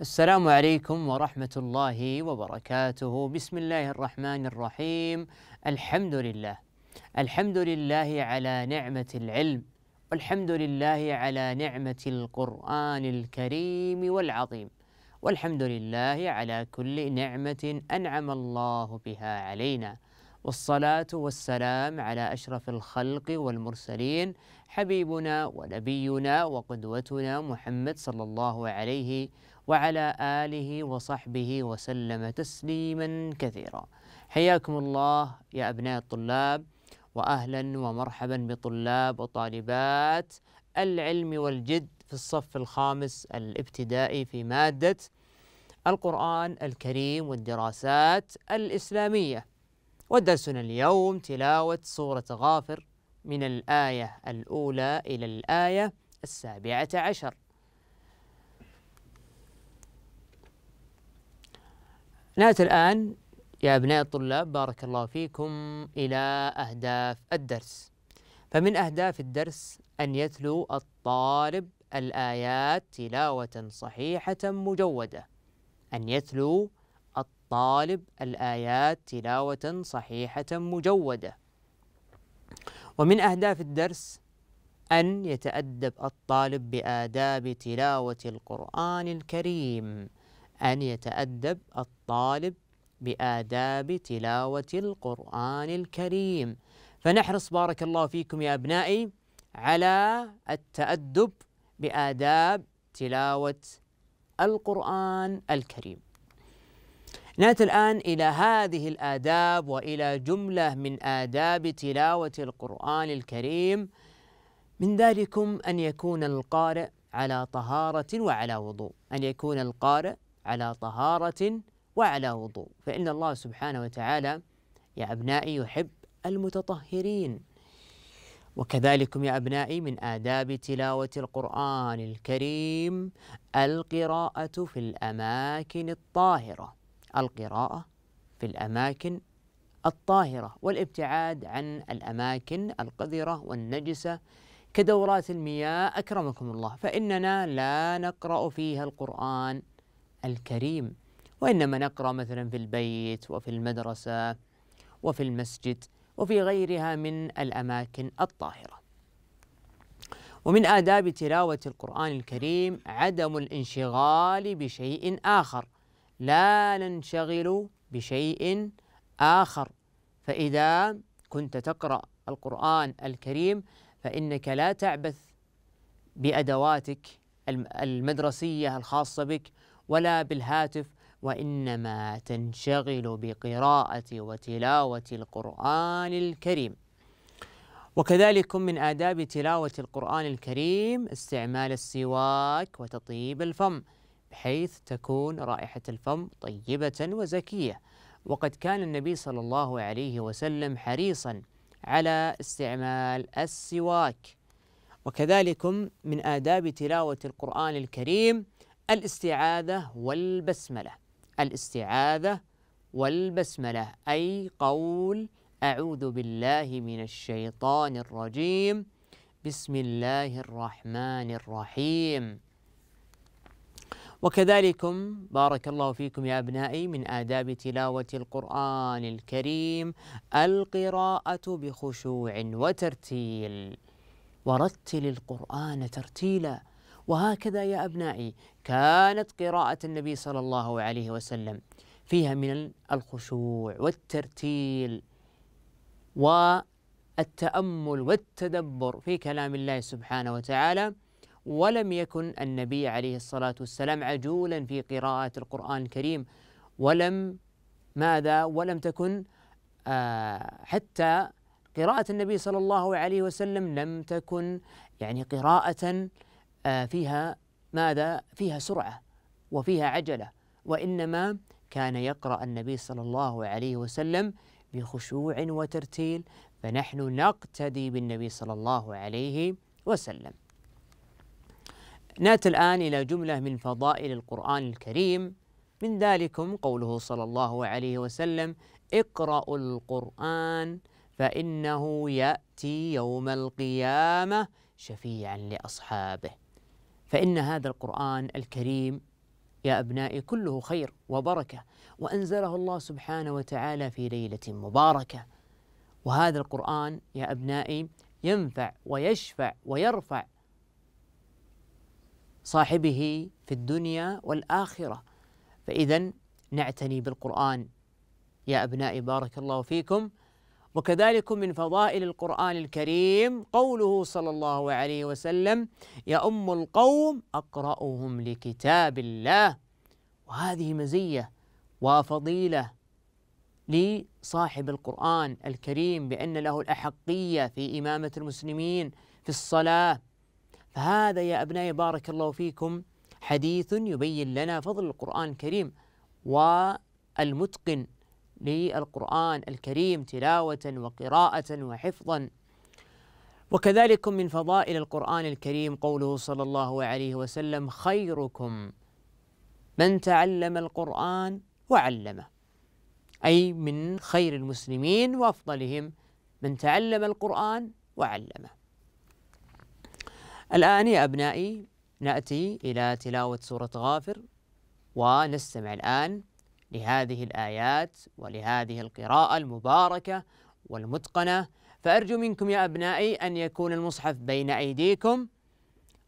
السلام عليكم ورحمة الله وبركاته بسم الله الرحمن الرحيم الحمد لله الحمد لله على نعمة العلم والحمد لله على نعمة القرآن الكريم والعظيم والحمد لله على كل نعمة أنعم الله بها علينا والصلاة والسلام على أشرف الخلق والمرسلين حبيبنا ونبينا وقدوتنا محمد صلى الله عليه وسلم وعلى آله وصحبه وسلم تسليما كثيرا حياكم الله يا أبناء الطلاب وأهلا ومرحبا بطلاب وطالبات العلم والجد في الصف الخامس الابتدائي في مادة القرآن الكريم والدراسات الإسلامية ودرسنا اليوم تلاوة سورة غافر من الآية الأولى إلى الآية السابعة عشر نأتي الآن يا أبناء الطلاب بارك الله فيكم إلى أهداف الدرس فمن أهداف الدرس أن يتلو الطالب الآيات تلاوة صحيحة مجودة أن يتلو الطالب الآيات تلاوة صحيحة مجودة ومن أهداف الدرس أن يتأدب الطالب بآداب تلاوة القرآن الكريم أن يتأدب الطالب بآداب تلاوة القرآن الكريم فنحرص بارك الله فيكم يا أبنائي على التأدب بآداب تلاوة القرآن الكريم نأتي الآن إلى هذه الآداب وإلى جملة من آداب تلاوة القرآن الكريم من ذلكم أن يكون القارئ على طهارة وعلى وضوء أن يكون القارئ على طهارة وعلى وضوء فإن الله سبحانه وتعالى يا أبنائي يحب المتطهرين وكذلكم يا أبنائي من آداب تلاوة القرآن الكريم القراءة في الأماكن الطاهرة القراءة في الأماكن الطاهرة والابتعاد عن الأماكن القذرة والنجسة كدورات المياه أكرمكم الله فإننا لا نقرأ فيها القرآن الكريم وإنما نقرأ مثلا في البيت وفي المدرسة وفي المسجد وفي غيرها من الأماكن الطاهرة ومن آداب تلاوة القرآن الكريم عدم الانشغال بشيء آخر لا ننشغل بشيء آخر فإذا كنت تقرأ القرآن الكريم فإنك لا تعبث بأدواتك المدرسية الخاصة بك ولا بالهاتف وإنما تنشغل بقراءة وتلاوة القرآن الكريم وكذلك من آداب تلاوة القرآن الكريم استعمال السواك وتطيب الفم بحيث تكون رائحة الفم طيبة وزكية وقد كان النبي صلى الله عليه وسلم حريصا على استعمال السواك وكذلك من آداب تلاوة القرآن الكريم الاستعاذة والبسملة الاستعاذة والبسملة أي قول أعوذ بالله من الشيطان الرجيم بسم الله الرحمن الرحيم وكذلكم بارك الله فيكم يا أبنائي من آداب تلاوة القرآن الكريم القراءة بخشوع وترتيل ورتل القرآن ترتيلاً وهكذا يا أبنائي كانت قراءة النبي صلى الله عليه وسلم فيها من الخشوع والترتيل والتأمل والتدبر في كلام الله سبحانه وتعالى ولم يكن النبي عليه الصلاة والسلام عجولا في قراءة القرآن الكريم ولم ماذا ولم تكن آه، حتى قراءة النبي صلى الله عليه وسلم لم تكن يعني قراءة آه، فيها ماذا فيها سرعة وفيها عجلة وإنما كان يقرأ النبي صلى الله عليه وسلم بخشوع وترتيل فنحن نقتدي بالنبي صلى الله عليه وسلم نات الآن إلى جملة من فضائل القرآن الكريم من ذلكم قوله صلى الله عليه وسلم اقرأوا القرآن فإنه يأتي يوم القيامة شفيعا لأصحابه فإن هذا القرآن الكريم يا أبنائي كله خير وبركة وأنزله الله سبحانه وتعالى في ليلة مباركة وهذا القرآن يا أبنائي ينفع ويشفع ويرفع صاحبه في الدنيا والآخرة فإذا نعتني بالقرآن يا أبنائي بارك الله فيكم وكذلك من فضائل القرآن الكريم قوله صلى الله عليه وسلم يا أم القوم أقرأهم لكتاب الله وهذه مزية وفضيلة لصاحب القرآن الكريم بأن له الأحقية في إمامة المسلمين في الصلاة فهذا يا أبنائي بارك الله فيكم حديث يبين لنا فضل القرآن الكريم والمتقن للقرآن الكريم تلاوة وقراءة وحفظا وكذلك من فضائل القرآن الكريم قوله صلى الله عليه وسلم خيركم من تعلم القرآن وعلمه أي من خير المسلمين وأفضلهم من تعلم القرآن وعلمه الآن يا أبنائي نأتي إلى تلاوة سورة غافر ونستمع الآن لهذه الآيات ولهذه القراءة المباركة والمتقنة فأرجو منكم يا أبنائي أن يكون المصحف بين أيديكم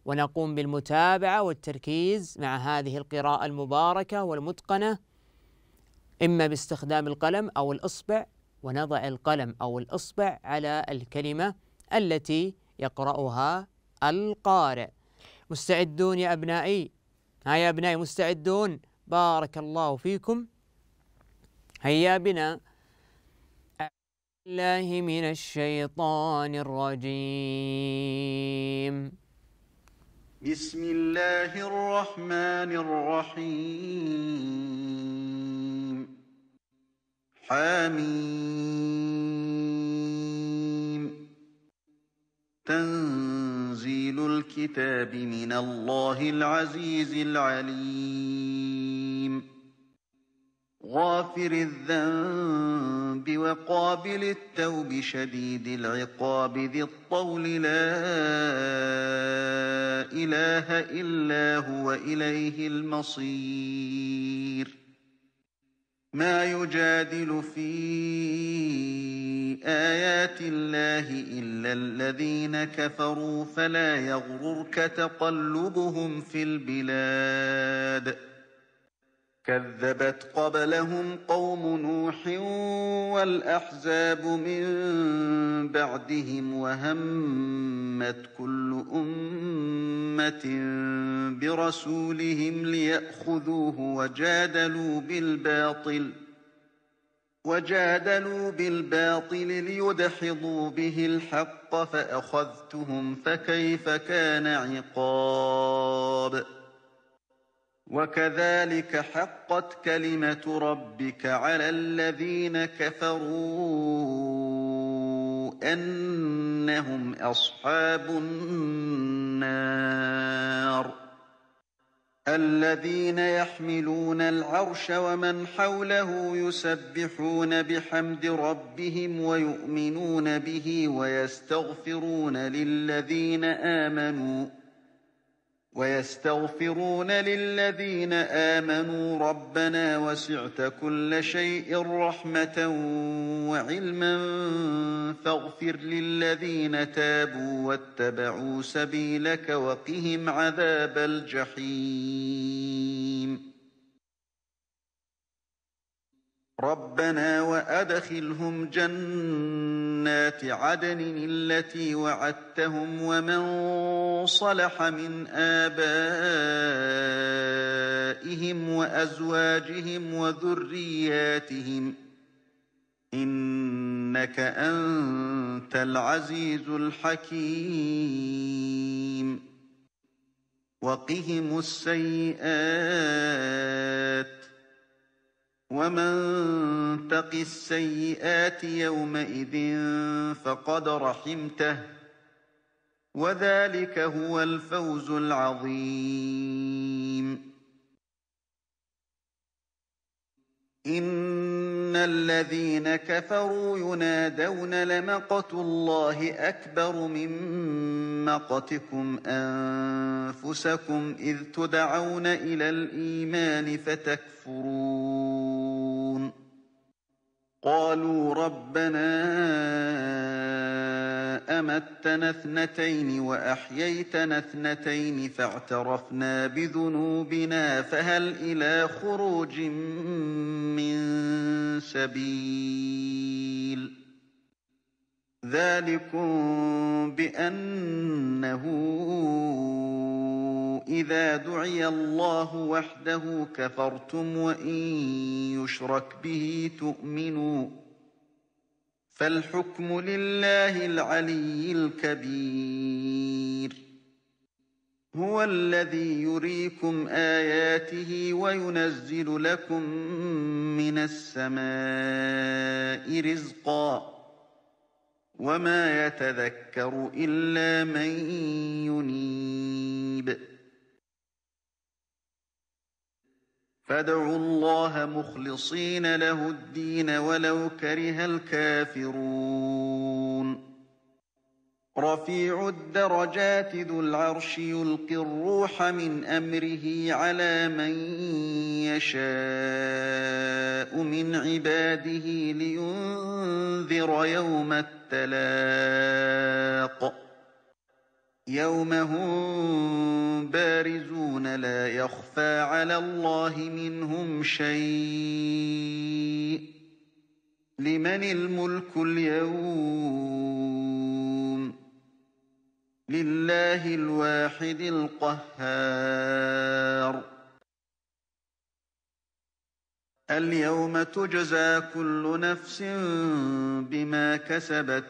ونقوم بالمتابعة والتركيز مع هذه القراءة المباركة والمتقنة إما باستخدام القلم أو الإصبع ونضع القلم أو الإصبع على الكلمة التي يقرأها القارئ مستعدون يا أبنائي ها يا أبنائي مستعدون بارك الله فيكم هيا بنا الله من الشيطان الرجيم بسم الله الرحمن الرحيم حميم تنزيل الكتاب من الله العزيز العليم غافر الذنب وقابل التوب شديد العقاب ذي الطول لا إله إلا هو إليه المصير ما يجادل في آيات الله إلا الذين كفروا فلا يغررك تقلبهم في البلاد كذبت قبلهم قوم نوح والأحزاب من بعدهم وهمت كل أمة برسولهم ليأخذوه وجادلوا بالباطل وجادلوا بالباطل ليدحضوا به الحق فأخذتهم فكيف كان عقاب ۖ وكذلك حقت كلمة ربك على الذين كفروا أنهم أصحاب النار الذين يحملون العرش ومن حوله يسبحون بحمد ربهم ويؤمنون به ويستغفرون للذين آمنوا ويستغفرون للذين آمنوا ربنا وسعت كل شيء رحمة وعلما فاغفر للذين تابوا واتبعوا سبيلك وقهم عذاب الجحيم رَبَّنَا وَأَدْخِلْهُمْ جَنَّاتِ عَدْنٍ الَّتِي وَعَدتَّهُمْ وَمَن صَلَحَ مِنْ آبَائِهِمْ وَأَزْوَاجِهِمْ وَذُرِّيَّاتِهِمْ ۚ إِنَّكَ أَنتَ الْعَزِيزُ الْحَكِيمُ وَقِهِمُ السَّيِّئَاتِ ومن تق السيئات يومئذ فقد رحمته وذلك هو الفوز العظيم إن الذين كفروا ينادون لمقت الله أكبر من مقتكم أنفسكم إذ تدعون إلى الإيمان فتكفرون قالوا ربنا أمتنا اثنتين وأحييتنا اثنتين فاعترفنا بذنوبنا فهل إلى خروج من سبيل ذلكم بأنه إذا دعي الله وحده كفرتم وإن يشرك به تؤمنوا فالحكم لله العلي الكبير هو الذي يريكم آياته وينزل لكم من السماء رزقاً وما يتذكر إلا من ينيب فادعوا الله مخلصين له الدين ولو كره الكافرون رفيع الدرجات ذو العرش يلقي الروح من أمره على من يشاء من عباده لينذر يوم التلاق يوم هم بارزون لا يخفى على الله منهم شيء لمن الملك اليوم لله الواحد القهار اليوم تجزى كل نفس بما كسبت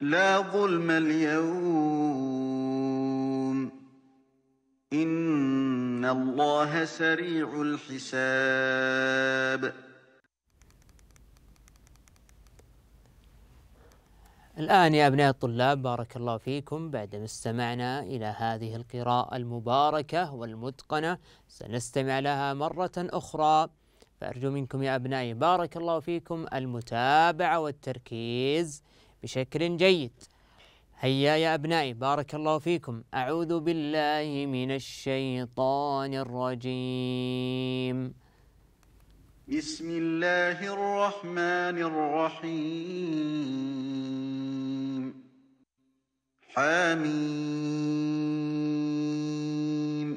لا ظلم اليوم إن الله سريع الحساب الآن يا أبناء الطلاب بارك الله فيكم بعدما استمعنا إلى هذه القراءة المباركة والمتقنة سنستمع لها مرة أخرى فأرجو منكم يا أبنائي بارك الله فيكم المتابعة والتركيز بشكل جيد هيا يا أبنائي بارك الله فيكم أعوذ بالله من الشيطان الرجيم بسم الله الرحمن الرحيم حميم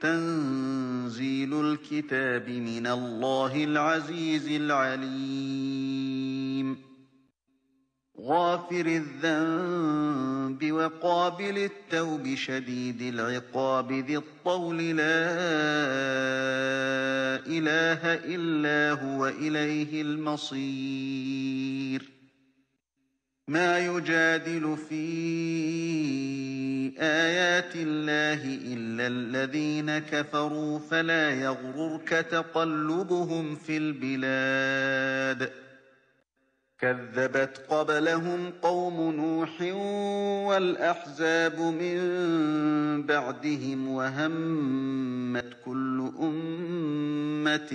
تنزيل الكتاب من الله العزيز العليم غافر الذنب وقابل التوب شديد العقاب ذي الطول لا إله إلا هو إليه المصير ما يجادل في آيات الله إلا الذين كفروا فلا يغررك تقلبهم في البلاد كذبت قبلهم قوم نوح والأحزاب من بعدهم وهمت كل أمة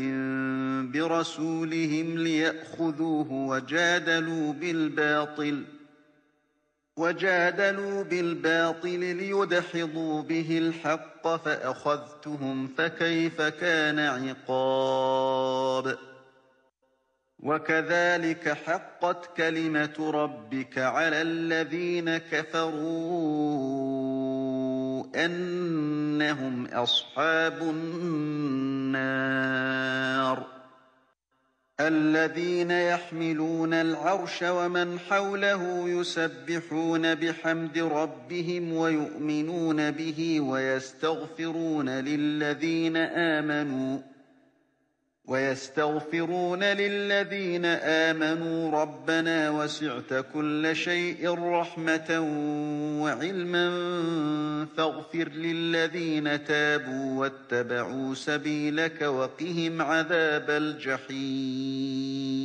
برسولهم ليأخذوه وجادلوا بالباطل وجادلوا بالباطل ليدحضوا به الحق فأخذتهم فكيف كان عقاب ۖ وكذلك حقت كلمة ربك على الذين كفروا أنهم أصحاب النار الذين يحملون العرش ومن حوله يسبحون بحمد ربهم ويؤمنون به ويستغفرون للذين آمنوا ويستغفرون للذين آمنوا ربنا وسعت كل شيء رحمة وعلما فاغفر للذين تابوا واتبعوا سبيلك وقهم عذاب الجحيم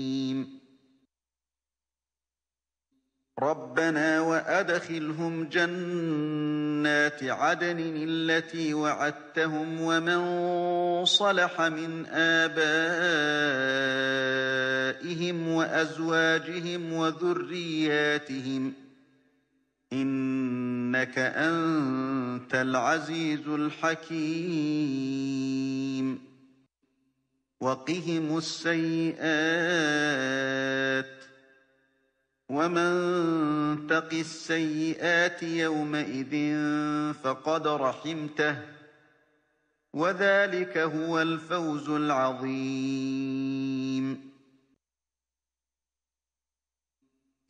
رَبَّنَا وَأَدْخِلْهُمْ جَنَّاتِ عَدْنٍ الَّتِي وَعَدتَّهُمْ وَمَن صَلَحَ مِنْ آبَائِهِمْ وَأَزْوَاجِهِمْ وَذُرِّيَّاتِهِمْ ۚ إِنَّكَ أَنتَ الْعَزِيزُ الْحَكِيمُ وَقِهِمُ السَّيِّئَاتِ ومن تق السيئات يومئذ فقد رحمته وذلك هو الفوز العظيم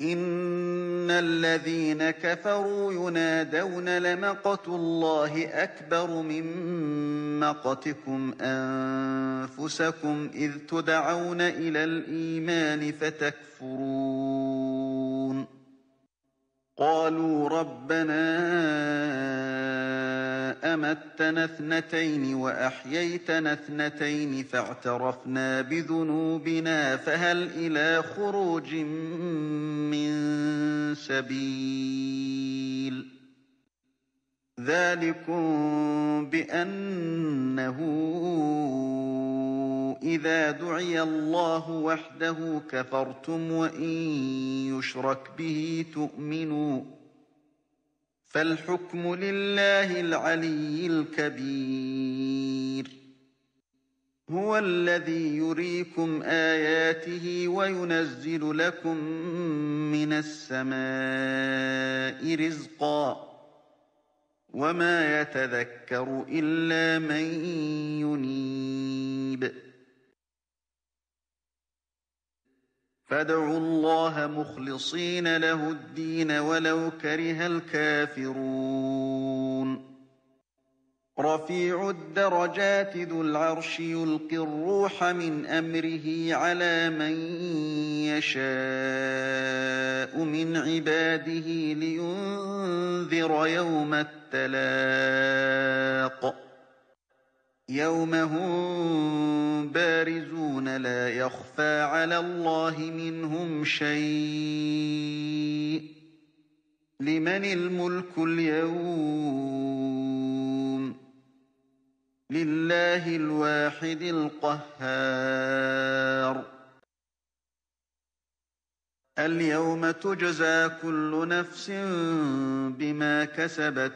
ان الذين كفروا ينادون لمقت الله اكبر من مقتكم انفسكم اذ تدعون الى الايمان فتكفرون قالوا ربنا أمتنا اثنتين وأحييتنا اثنتين فاعترفنا بذنوبنا فهل إلى خروج من سبيل ذلكم بأنه إذا دعي الله وحده كفرتم وإن يشرك به تؤمنوا فالحكم لله العلي الكبير هو الذي يريكم آياته وينزل لكم من السماء رزقا وما يتذكر إلا من ينير فادعوا الله مخلصين له الدين ولو كره الكافرون رفيع الدرجات ذو العرش يلقي الروح من أمره على من يشاء من عباده لينذر يوم التلاق يوم هم بارزون لا يخفى يخفى على الله منهم شيء لمن الملك اليوم لله الواحد القهار اليوم تجزى كل نفس بما كسبت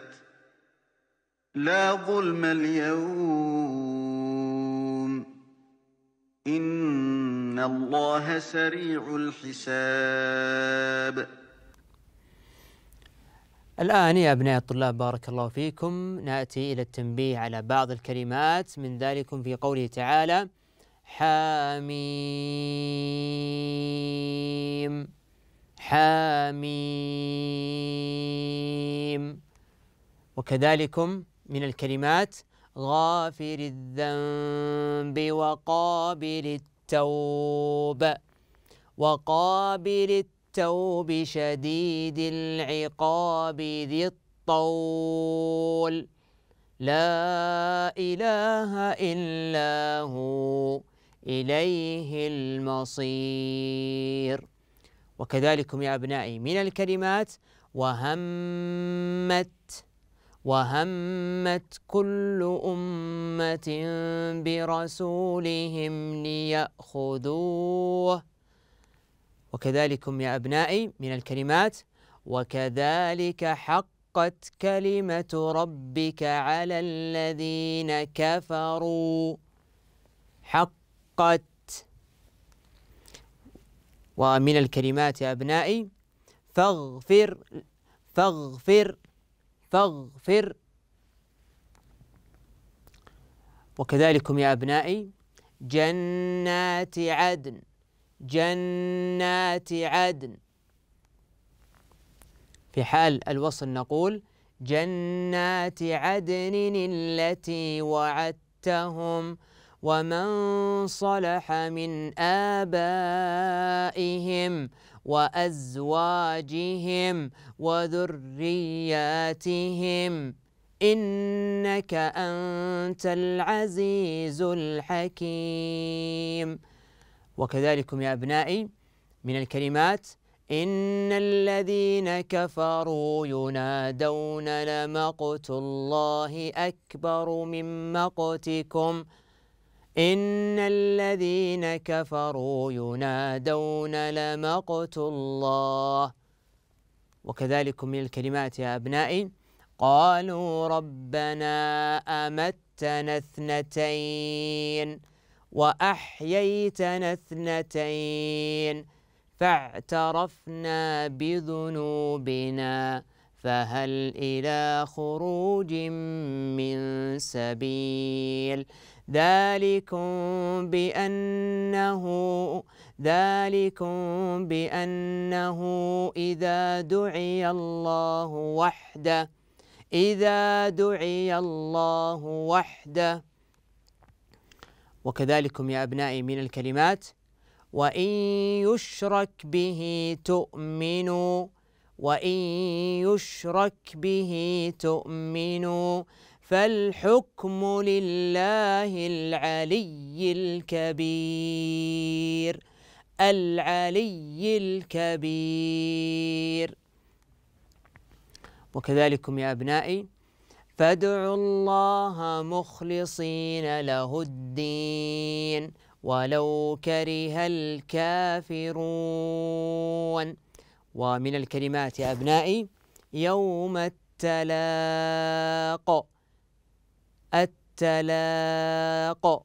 لا ظلم اليوم إن الله سريع الحساب الآن يا أبناء الطلاب بارك الله فيكم نأتي إلى التنبيه على بعض الكلمات من ذلكم في قوله تعالى حاميم حاميم وكذلكم من الكلمات غافر الذنب وقابل التوب التوب وقابل التوب شديد العقاب ذي الطول لا إله إلا هو إليه المصير وكذلكم يا أبنائي من الكلمات وهمت وهمت كل أمة برسولهم ليأخذوه وكذلكم يا أبنائي من الكلمات وكذلك حقت كلمة ربك على الذين كفروا حقت ومن الكلمات يا أبنائي فاغفر فاغفر فاغفر وكذلكم يا أبنائي جنات عدن جنات عدن في حال الوصل نقول جنات عدن التي وعدتهم ومن صلح من آبائهم وأزواجهم وذرياتهم إنك أنت العزيز الحكيم وكذلكم يا أبنائي من الكلمات إن الذين كفروا ينادون لمقت الله أكبر من مقتكم إن الذين كفروا ينادون لمقت الله وكذلك من الكلمات يا أبنائي قالوا ربنا أمتنا اثنتين وأحييتنا اثنتين فاعترفنا بذنوبنا فهل إلى خروج من سبيل ذلكم بأنه ذلكم بأنه إذا دعي الله وحده إذا دعي الله وحده وكذلكم يا أبنائي من الكلمات وإن يشرك به تؤمنوا وإن يشرك به تؤمنوا فالحكم لله العلي الكبير العلي الكبير وكذلكم يا أبنائي فادعوا الله مخلصين له الدين ولو كره الكافرون ومن الكلمات يا أبنائي يوم التلاق التلاق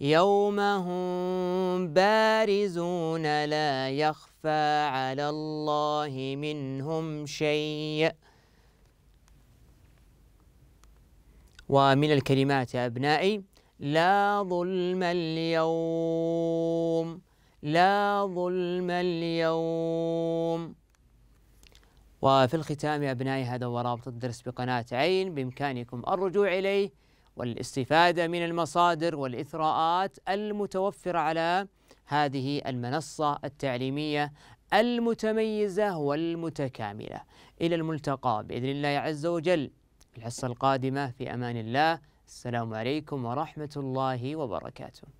يوم هم بارزون لا يخفى على الله منهم شيء ومن الكلمات يا أبنائي لا ظلم اليوم لا ظلم اليوم وفي الختام أبنائي هذا هو رابط الدرس بقناة عين بإمكانكم الرجوع إليه والاستفادة من المصادر والإثراءات المتوفرة على هذه المنصة التعليمية المتميزة والمتكاملة إلى الملتقى بإذن الله عز وجل في الحصة القادمة في أمان الله السلام عليكم ورحمة الله وبركاته